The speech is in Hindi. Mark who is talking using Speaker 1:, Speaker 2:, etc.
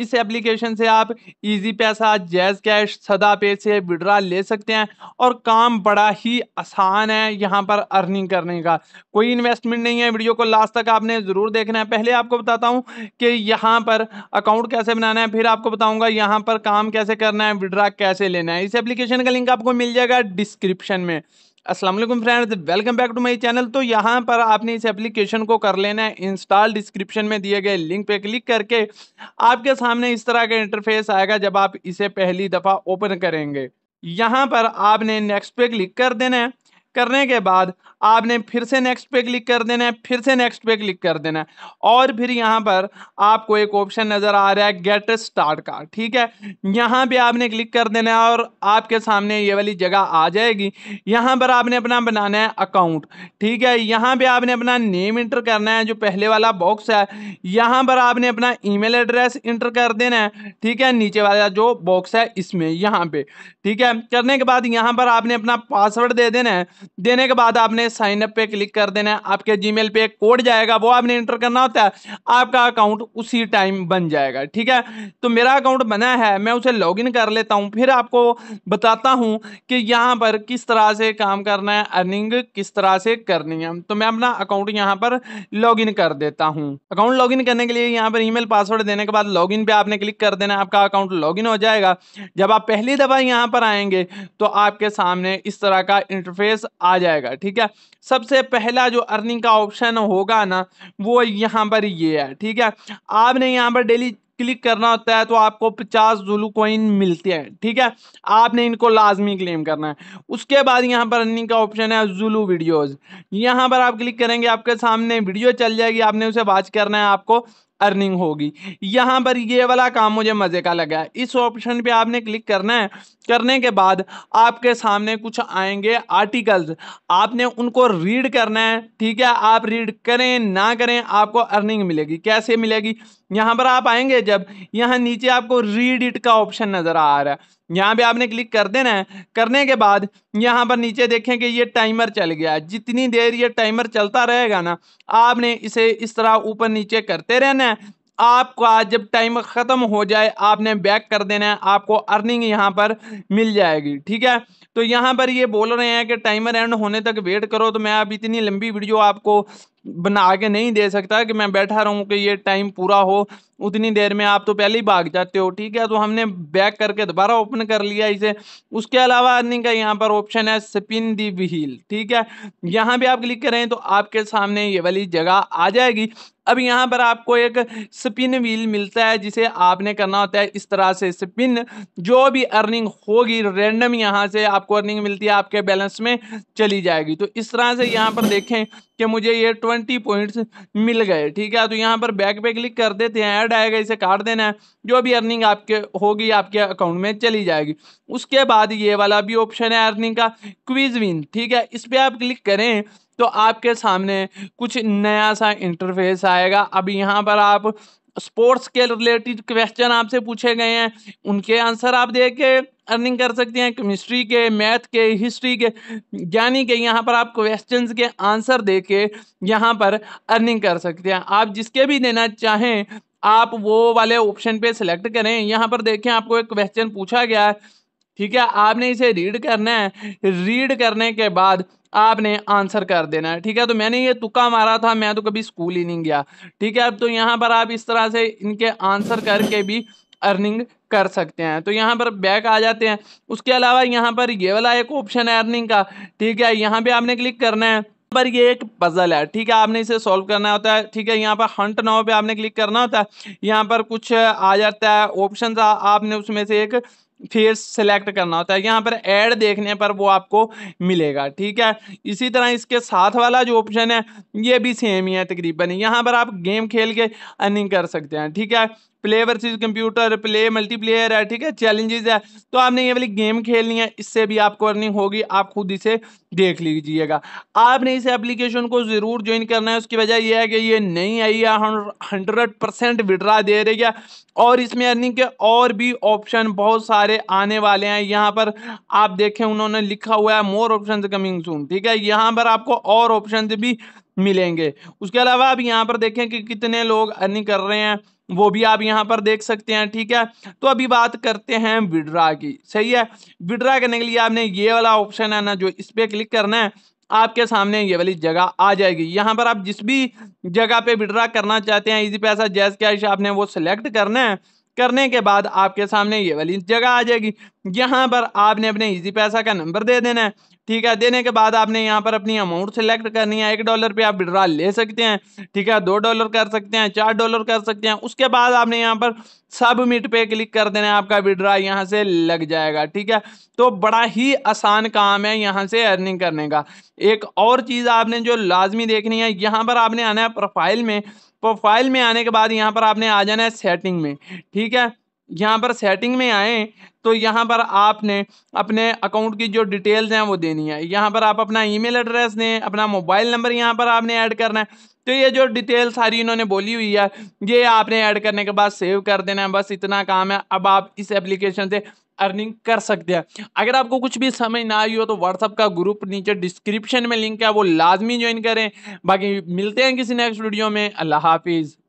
Speaker 1: इस एप्लीकेशन से आप इजी पैसा जैज़ कैश सदा पे से विड्रा ले सकते हैं और काम बड़ा ही आसान है यहाँ पर अर्निंग करने का कोई इन्वेस्टमेंट नहीं है वीडियो को लास्ट तक आपने ज़रूर देखना है पहले आपको बताता हूँ कि यहाँ पर अकाउंट कैसे बनाना है फिर आपको बताऊँगा यहाँ पर काम कैसे करना है विड्रा कैसे लेना है इस एप्लीकेशन का लिंक आपको मिल जाएगा डिस्क्रिप्शन में असलम friends welcome back to my channel तो यहाँ पर आपने इस एप्लीकेशन को कर लेना है इंस्टॉल डिस्क्रिप्शन में दिए गए लिंक पे क्लिक करके आपके सामने इस तरह का इंटरफेस आएगा जब आप इसे पहली दफ़ा ओपन करेंगे यहाँ पर आपने नेक्स्ट पे क्लिक कर देना है करने के बाद आपने फिर से नेक्स्ट पे क्लिक कर देना है फिर से नेक्स्ट पे क्लिक कर देना है और फिर यहाँ पर आपको एक ऑप्शन नज़र आ रहा है गेट स्टार्ट का ठीक है यहाँ पे आपने क्लिक कर देना है और आपके सामने ये वाली जगह आ जाएगी यहाँ पर आपने अपना बनाना है अकाउंट ठीक है यहाँ पे आपने अपना नेम इंटर करना है जो पहले वाला बॉक्स है यहाँ पर आपने अपना ई एड्रेस इंटर कर देना है ठीक है नीचे वाला जो बॉक्स है इसमें यहाँ पर ठीक है करने के बाद यहाँ पर आपने अपना पासवर्ड दे देना है देने के बाद आपने साइन अप पे क्लिक कर देना है आपके जीमेल पे एक कोड जाएगा वो आपने एंटर करना होता है आपका अकाउंट उसी टाइम बन जाएगा ठीक है तो मेरा अकाउंट बना है मैं उसे लॉगिन कर लेता हूँ फिर आपको बताता हूँ कि यहाँ पर किस तरह से काम करना है अर्निंग किस तरह से करनी है तो मैं अपना अकाउंट यहाँ पर लॉगिन कर देता हूँ अकाउंट लॉगिन करने के लिए यहाँ पर ईमेल पासवर्ड देने के बाद लॉगिन पे आपने क्लिक कर देना है आपका अकाउंट लॉगिन हो जाएगा जब आप पहली दफ़ा यहाँ पर आएंगे तो आपके सामने इस तरह का इंटरफेस आ जाएगा ठीक है सबसे पहला जो अर्निंग का ऑप्शन होगा ना वो यहाँ पर ये है ठीक है आपने यहाँ पर डेली क्लिक करना होता है तो आपको पचास जुलू कोइन मिलते हैं ठीक है आपने इनको लाजमी क्लेम करना है उसके बाद यहाँ पर अर्निंग का ऑप्शन है जुलू वीडियोज यहाँ पर आप क्लिक करेंगे आपके सामने वीडियो चल जाएगी आपने उसे वॉच करना है आपको अर्निंग होगी यहाँ पर ये वाला काम मुझे मज़े का लगा है इस ऑप्शन पे आपने क्लिक करना है करने के बाद आपके सामने कुछ आएंगे आर्टिकल्स आपने उनको रीड करना है ठीक है आप रीड करें ना करें आपको अर्निंग मिलेगी कैसे मिलेगी यहाँ पर आप आएंगे जब यहाँ नीचे आपको रीड इट का ऑप्शन नज़र आ रहा है यहाँ पे आपने क्लिक कर देना है करने के बाद यहाँ पर नीचे देखें कि ये टाइमर चल गया जितनी देर ये टाइमर चलता रहेगा ना आपने इसे इस तरह ऊपर नीचे करते रहना है आपका जब टाइम ख़त्म हो जाए आपने बैक कर देना है आपको अर्निंग यहाँ पर मिल जाएगी ठीक है तो यहाँ पर ये बोल रहे हैं कि टाइमर एंड होने तक वेट करो तो मैं अब इतनी लंबी वीडियो आपको बना के नहीं दे सकता कि मैं बैठा रहूँ कि ये टाइम पूरा हो उतनी देर में आप तो पहले ही भाग जाते हो ठीक है तो हमने बैक करके दोबारा ओपन कर लिया इसे उसके अलावा अर्निंग का यहाँ पर ऑप्शन है स्पिन दी व्हील ठीक है यहाँ भी आप क्लिक करें तो आपके सामने ये वाली जगह आ जाएगी अब यहाँ पर आपको एक स्पिन व्हील मिलता है जिसे आपने करना होता है इस तरह से स्पिन जो भी अर्निंग होगी रेंडम यहाँ से आप आपको अर्निंग मिलती है आपके बैलेंस में चली जाएगी तो इस तरह से यहाँ पर देखें कि मुझे ये ट्वेंटी पॉइंट्स मिल गए ठीक है तो यहाँ पर बैक पे क्लिक कर देते हैं ऐड आएगा इसे काट देना है जो भी अर्निंग आपके होगी आपके अकाउंट में चली जाएगी उसके बाद ये वाला भी ऑप्शन है अर्निंग का क्विज विन ठीक है इस पर आप क्लिक करें तो आपके सामने कुछ नया सा इंटरफेस आएगा अब यहाँ पर आप स्पोर्ट्स के रिलेटेड क्वेश्चन आपसे पूछे गए हैं उनके आंसर आप दे के अर्निंग कर सकते हैं केमिस्ट्री के मैथ के हिस्ट्री के यानी कि यहाँ पर आप क्वेश्चन के आंसर दे के यहाँ पर अर्निंग कर सकते हैं आप जिसके भी देना चाहें आप वो वाले ऑप्शन पे सिलेक्ट करें यहाँ पर देखें आपको एक क्वेश्चन पूछा गया है ठीक है आपने इसे रीड करना है रीड करने के बाद आपने आंसर कर देना है ठीक है तो मैंने ये तुक्का मारा था मैं तो कभी स्कूल ही नहीं गया ठीक है अब तो यहाँ पर आप इस तरह से इनके आंसर करके भी अर्निंग कर सकते हैं तो यहाँ पर बैक आ जाते हैं उसके अलावा यहाँ पर ये वाला एक ऑप्शन है अर्निंग का ठीक है यहाँ पे आपने क्लिक करना है पर ये एक पजल है ठीक है आपने इसे सॉल्व करना होता है ठीक है यहाँ पर हंट नाव पे आपने क्लिक करना होता है यहाँ पर कुछ आ जाता है ऑप्शन आपने उसमें से एक फिर सेलेक्ट करना होता है यहाँ पर ऐड देखने पर वो आपको मिलेगा ठीक है इसी तरह इसके साथ वाला जो ऑप्शन है ये भी सेम ही है तकरीबन यहाँ पर आप गेम खेल के अर्निंग कर सकते हैं ठीक है play versus computer play multiplayer है ठीक है चैलेंजेस है तो आपने ये वाली गेम खेलनी है इससे भी आपको अर्निंग होगी आप खुद इसे देख लीजिएगा आपने इस एप्लीकेशन को ज़रूर ज्वाइन करना है उसकी वजह यह है कि ये नहीं आई है हंड्रेड परसेंट विड्रा दे रही है और इसमें अर्निंग के और भी ऑप्शन बहुत सारे सारे आने वाले हैं यहाँ पर आप देखें उन्होंने लिखा हुआ है मोर ऑप्शन कमिंग सून ठीक है यहाँ पर आपको और ऑप्शन भी मिलेंगे उसके अलावा आप यहाँ पर देखें कि कितने लोग अर्निंग कर रहे हैं वो भी आप यहाँ पर देख सकते हैं ठीक है तो अभी बात करते हैं विड्रा की सही है विड्रा करने के लिए आपने ये वाला ऑप्शन है ना जो इस पर क्लिक करना है आपके सामने ये वाली जगह आ जाएगी यहाँ पर आप जिस भी जगह पे विड्रा करना चाहते हैं इजी पैसा जैस कैश आपने वो सिलेक्ट करना है करने के बाद आपके सामने ये वाली जगह आ जाएगी यहाँ पर आपने अपने इजी पैसा का नंबर दे देना है ठीक है देने के बाद आपने यहाँ पर अपनी अमाउंट सेलेक्ट करनी है एक डॉलर पे आप विड्रा ले सकते हैं ठीक है दो डॉलर कर सकते हैं चार डॉलर कर सकते हैं उसके बाद आपने यहाँ पर सबमिट पे क्लिक कर देना है आपका विड्रा यहाँ से लग जाएगा ठीक है तो बड़ा ही आसान काम है यहाँ से अर्निंग करने का एक और चीज़ आपने जो लाजमी देखनी है यहाँ पर आपने आना है प्रोफाइल में प्रोफाइल में आने के बाद यहाँ पर आपने आ जाना है सेटिंग में ठीक है यहाँ पर सेटिंग में आए तो यहाँ पर आपने अपने अकाउंट की जो डिटेल्स हैं वो देनी है यहाँ पर आप अपना ईमेल एड्रेस दें अपना मोबाइल नंबर यहाँ पर आपने ऐड करना है तो ये जो डिटेल सारी इन्होंने बोली हुई है ये आपने ऐड करने के बाद सेव कर देना है बस इतना काम है अब आप इस एप्लीकेशन से अर्निंग कर सकते हैं अगर आपको कुछ भी समझ ना आई हो तो व्हाट्सअप का ग्रुप नीचे डिस्क्रिप्शन में लिंक है वो लाजमी ज्वाइन करें बाकी मिलते हैं किसी नेक्स्ट वीडियो में अल्लाह हाफिज़